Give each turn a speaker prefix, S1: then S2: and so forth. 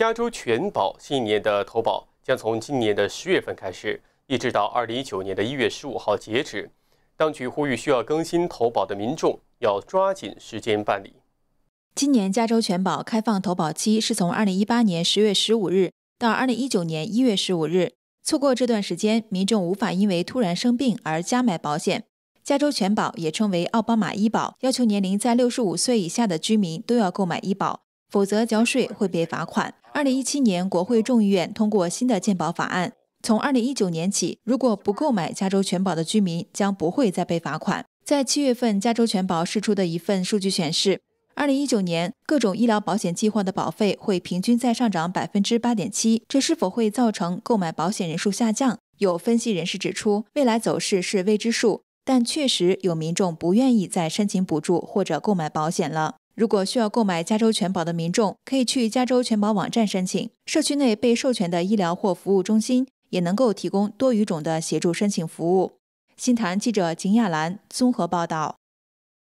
S1: 加州全保新一年的投保将从今年的十月份开始，一直到二零一九年的一月十五号截止。当局呼吁需要更新投保的民众要抓紧时间办理。
S2: 今年加州全保开放投保期是从二零一八年十月十五日到二零一九年一月十五日。错过这段时间，民众无法因为突然生病而加买保险。加州全保也称为奥巴马医保，要求年龄在六十五岁以下的居民都要购买医保。否则，缴税会被罚款。二零一七年，国会众议院通过新的健保法案，从二零一九年起，如果不购买加州全保的居民将不会再被罚款。在七月份，加州全保释出的一份数据显示，二零一九年各种医疗保险计划的保费会平均再上涨百分之八点七。这是否会造成购买保险人数下降？有分析人士指出，未来走势是未知数，但确实有民众不愿意再申请补助或者购买保险了。如果需要购买加州全保的民众，可以去加州全保网站申请。社区内被授权的医疗或服务中心也能够提供多语种的协助申请服务。新唐记者景亚兰综合报道。